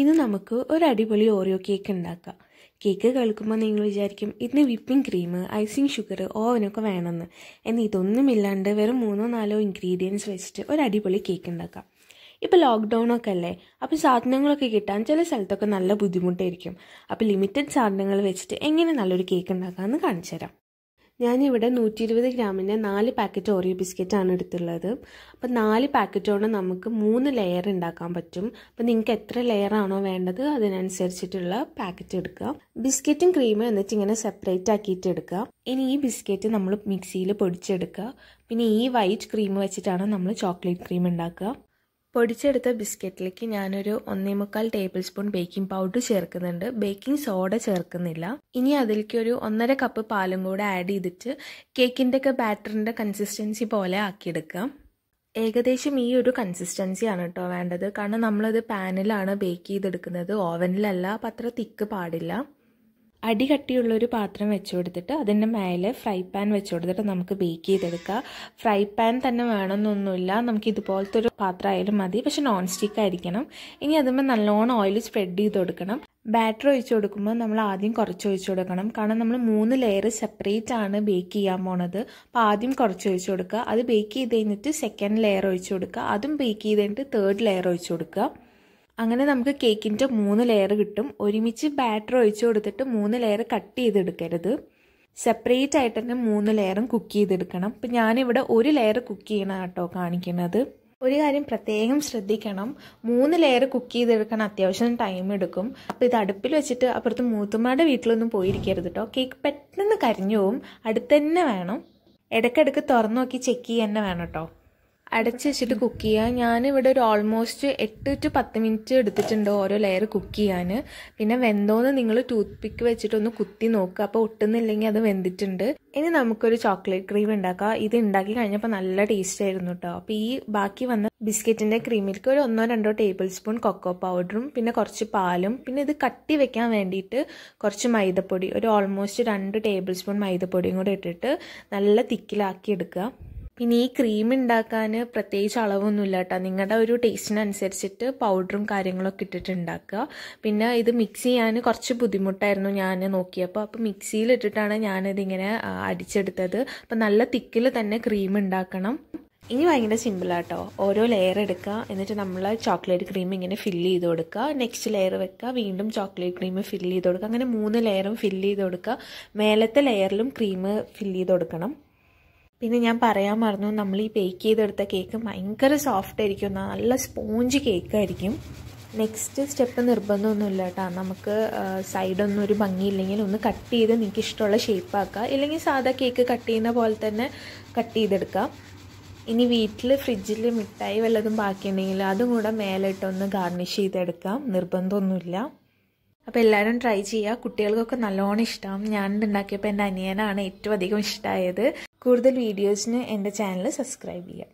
ഇന്ന് നമുക്ക് ഒരു അടിപൊളി ഓറിയോ കേക്ക് ഉണ്ടാക്കാം കേക്ക് കേൾക്കുമ്പോൾ നിങ്ങൾ വിചാരിക്കും ഇതിന് വിപ്പിംഗ് ക്രീം ഐസിങ് ഷുഗർ ഓവനൊക്കെ വേണമെന്ന് എന്നാൽ ഇതൊന്നുമില്ലാണ്ട് വെറും മൂന്നോ നാലോ ഇൻഗ്രീഡിയൻസ് വെച്ചിട്ട് ഒരു അടിപൊളി കേക്ക് ഉണ്ടാക്കാം ഇപ്പോൾ ലോക്ക്ഡൗണൊക്കെ അല്ലേ അപ്പോൾ സാധനങ്ങളൊക്കെ കിട്ടാൻ ചില സ്ഥലത്തൊക്കെ നല്ല ബുദ്ധിമുട്ടായിരിക്കും അപ്പോൾ ലിമിറ്റഡ് സാധനങ്ങൾ വെച്ചിട്ട് എങ്ങനെ നല്ലൊരു കേക്ക് ഉണ്ടാക്കാമെന്ന് കാണിച്ചു തരാം ഞാനിവിടെ നൂറ്റി ഇരുപത് ഗ്രാമിൻ്റെ നാല് പാക്കറ്റ് ഓറിയോ ബിസ്ക്കറ്റാണ് എടുത്തുള്ളത് അപ്പോൾ നാല് പാക്കറ്റോടെ നമുക്ക് മൂന്ന് ലെയർ ഉണ്ടാക്കാൻ പറ്റും അപ്പോൾ നിങ്ങൾക്ക് എത്ര ലെയർ ആണോ വേണ്ടത് അതിനനുസരിച്ചിട്ടുള്ള പാക്കറ്റ് എടുക്കുക ബിസ്ക്കറ്റും ക്രീമും എന്നിട്ട് ഇങ്ങനെ സെപ്പറേറ്റ് ആക്കിയിട്ട് എടുക്കുക ഇനി ഈ ബിസ്ക്കറ്റ് നമ്മൾ മിക്സിയിൽ പൊടിച്ചെടുക്കുക പിന്നെ ഈ വൈറ്റ് ക്രീം വെച്ചിട്ടാണ് നമ്മൾ ചോക്ലേറ്റ് ക്രീം ഉണ്ടാക്കുക പൊടിച്ചെടുത്ത ബിസ്ക്കറ്റിലേക്ക് ഞാനൊരു ഒന്നേ മുക്കാൽ ടേബിൾ സ്പൂൺ ബേക്കിംഗ് പൗഡർ ചേർക്കുന്നുണ്ട് ബേക്കിംഗ് സോഡ ചേർക്കുന്നില്ല ഇനി അതിലേക്ക് ഒരു ഒന്നര കപ്പ് പാലും കൂടെ ആഡ് ചെയ്തിട്ട് ഒക്കെ ബാറ്ററിൻ്റെ കൺസിസ്റ്റൻസി പോലെ ആക്കിയെടുക്കാം ഏകദേശം ഈ ഒരു കൺസിസ്റ്റൻസിയാണ് കേട്ടോ വേണ്ടത് കാരണം നമ്മളത് പാനിലാണ് ബേക്ക് ചെയ്തെടുക്കുന്നത് ഓവനിലല്ല അപ്പം അത്ര തിക്ക് പാടില്ല അടികട്ടിയുള്ളൊരു പാത്രം വെച്ച് കൊടുത്തിട്ട് അതിൻ്റെ മേലെ ഫ്രൈ പാൻ വെച്ച് കൊടുത്തിട്ട് നമുക്ക് ബേക്ക് ചെയ്തെടുക്കുക ഫ്രൈ പാൻ തന്നെ വേണമെന്നൊന്നുമില്ല നമുക്ക് ഇതുപോലത്തെ ഒരു പാത്രം ആയാലും മതി പക്ഷെ നോൺ സ്റ്റിക്ക് ആയിരിക്കണം ഇനി അതുമ്പോൾ നല്ലോണം ഓയിൽ സ്പ്രെഡ് ചെയ്ത് കൊടുക്കണം ബാറ്റർ ഒഴിച്ചു കൊടുക്കുമ്പോൾ നമ്മൾ ആദ്യം കുറച്ച് ഒഴിച്ചു കൊടുക്കണം കാരണം നമ്മൾ മൂന്ന് ലെയർ സെപ്പറേറ്റ് ആണ് ബേക്ക് ചെയ്യാൻ പോണത് അപ്പോൾ ആദ്യം കുറച്ച് ഒഴിച്ചു കൊടുക്കുക അത് ബേക്ക് ചെയ്ത് കഴിഞ്ഞിട്ട് സെക്കൻഡ് ലെയർ ഒഴിച്ചു കൊടുക്കുക അതും ബേക്ക് ചെയ്ത് കഴിഞ്ഞിട്ട് തേർഡ് ലെയർ ഒഴിച്ചു കൊടുക്കുക അങ്ങനെ നമുക്ക് കേക്കിൻ്റെ മൂന്ന് ലെയർ കിട്ടും ഒരുമിച്ച് ബാറ്റർ ഒഴിച്ച് കൊടുത്തിട്ട് മൂന്ന് ലെയർ കട്ട് ചെയ്തെടുക്കരുത് സെപ്പറേറ്റ് ആയിട്ട് തന്നെ മൂന്ന് ലെയറും കുക്ക് ചെയ്തെടുക്കണം ഇപ്പം ഞാനിവിടെ ഒരു ലെയർ കുക്ക് ചെയ്യണം കേട്ടോ കാണിക്കുന്നത് ഒരു കാര്യം പ്രത്യേകം ശ്രദ്ധിക്കണം മൂന്ന് ലെയർ കുക്ക് ചെയ്തെടുക്കാൻ അത്യാവശ്യം ടൈം എടുക്കും അപ്പോൾ ഇത് അടുപ്പിൽ വെച്ചിട്ട് അപ്പുറത്ത് മൂത്തുമ്മയുടെ വീട്ടിലൊന്നും പോയിരിക്കരുത് കേട്ടോ കേക്ക് പെട്ടെന്ന് കരിഞ്ഞു പോവും അടുത്തന്നെ വേണം ഇടയ്ക്കിടയ്ക്ക് തുറന്നു നോക്കി ചെക്ക് ചെയ്യാൻ തന്നെ വേണം കേട്ടോ അടച്ച് വെച്ചിട്ട് കുക്ക് ചെയ്യുക ഞാനിവിടെ ഒരു ഓൾമോസ്റ്റ് എട്ട് ടു പത്ത് മിനിറ്റ് എടുത്തിട്ടുണ്ട് ഓരോ ലെയർ കുക്ക് ചെയ്യാൻ പിന്നെ വെന്തോന്ന് നിങ്ങൾ ടൂത്ത് പിക്ക് വെച്ചിട്ട് ഒന്ന് കുത്തി നോക്കുക അപ്പോൾ ഒട്ടുന്നില്ലെങ്കിൽ അത് വെന്തിട്ടുണ്ട് ഇനി നമുക്കൊരു ചോക്ലേറ്റ് ക്രീം ഉണ്ടാക്കാം ഇത് ഉണ്ടാക്കി കഴിഞ്ഞപ്പോൾ നല്ല ടേസ്റ്റ് ആയിരുന്നു കേട്ടോ അപ്പോൾ ഈ ബാക്കി വന്ന ബിസ്ക്കറ്റിൻ്റെ ക്രീമിലേക്ക് ഒരു ഒന്നോ രണ്ടോ ടേബിൾ സ്പൂൺ കൊക്കോ പൗഡറും പിന്നെ കുറച്ച് പാലും പിന്നെ ഇത് കട്ടി വെക്കാൻ വേണ്ടിയിട്ട് കുറച്ച് മൈദപ്പൊടി ഒരു ഓൾമോസ്റ്റ് രണ്ട് ടേബിൾ സ്പൂൺ മൈദപ്പൊടിയും കൂടെ ഇട്ടിട്ട് നല്ല തിക്കിലാക്കി എടുക്കുക പിന്നെ ഈ ക്രീം ഉണ്ടാക്കാൻ പ്രത്യേകിച്ച് അളവൊന്നുമില്ല കേട്ടോ നിങ്ങളുടെ ഒരു ടേസ്റ്റിനനുസരിച്ചിട്ട് പൗഡറും കാര്യങ്ങളൊക്കെ ഇട്ടിട്ട് ഉണ്ടാക്കുക പിന്നെ ഇത് മിക്സ് ചെയ്യാൻ കുറച്ച് ബുദ്ധിമുട്ടായിരുന്നു ഞാൻ നോക്കിയപ്പോൾ അപ്പോൾ മിക്സിയിൽ ഇട്ടിട്ടാണ് ഞാനിതിങ്ങനെ അടിച്ചെടുത്തത് അപ്പോൾ നല്ല തിക്കിൽ തന്നെ ക്രീം ഉണ്ടാക്കണം ഇനി ഭയങ്കര സിമ്പിളാട്ടോ ഓരോ ലെയർ എടുക്കുക എന്നിട്ട് നമ്മൾ ചോക്ലേറ്റ് ക്രീം ഇങ്ങനെ ഫില്ല് ചെയ്ത് കൊടുക്കുക നെക്സ്റ്റ് ലെയർ വെക്കുക വീണ്ടും ചോക്ലേറ്റ് ക്രീം ഫില്ല് ചെയ്ത് കൊടുക്കുക അങ്ങനെ മൂന്ന് ലെയറും ഫില്ല് ചെയ്ത് കൊടുക്കുക മേലത്തെ ലെയറിലും ക്രീം ഫില്ല് ചെയ്ത് കൊടുക്കണം പിന്നെ ഞാൻ പറയാൻ മറന്നു നമ്മൾ ഈ ബേക്ക് ചെയ്തെടുത്ത കേക്ക് ഭയങ്കര സോഫ്റ്റ് ആയിരിക്കും നല്ല സ്പോഞ്ച് കേക്കായിരിക്കും നെക്സ്റ്റ് സ്റ്റെപ്പ് നിർബന്ധമൊന്നുമില്ല കേട്ടോ നമുക്ക് സൈഡൊന്നും ഒരു ഭംഗിയില്ലെങ്കിൽ ഒന്ന് കട്ട് ചെയ്ത് നിങ്ങൾക്ക് ഇഷ്ടമുള്ള ഷേപ്പാക്കുക ഇല്ലെങ്കിൽ സാധാ കേക്ക് കട്ട് ചെയ്യുന്ന പോലെ തന്നെ കട്ട് ചെയ്തെടുക്കാം ഇനി വീട്ടിൽ ഫ്രിഡ്ജിൽ മിഠായി വല്ലതും ബാക്കിയുണ്ടെങ്കിൽ അതും കൂടെ മേലിട്ടൊന്ന് ഗാർണിഷ് ചെയ്തെടുക്കാം നിർബന്ധമൊന്നുമില്ല അപ്പോൾ എല്ലാവരും ട്രൈ ചെയ്യുക കുട്ടികൾക്കൊക്കെ നല്ലോണം ഇഷ്ടമാണ് ഞാൻ ഉണ്ടാക്കിയപ്പോൾ എൻ്റെ അനിയനാണ് ഏറ്റവും അധികം ഇഷ്ടമായത് കൂടുതൽ വീഡിയോസിന് എൻ്റെ ചാനൽ സബ്സ്ക്രൈബ് ചെയ്യുക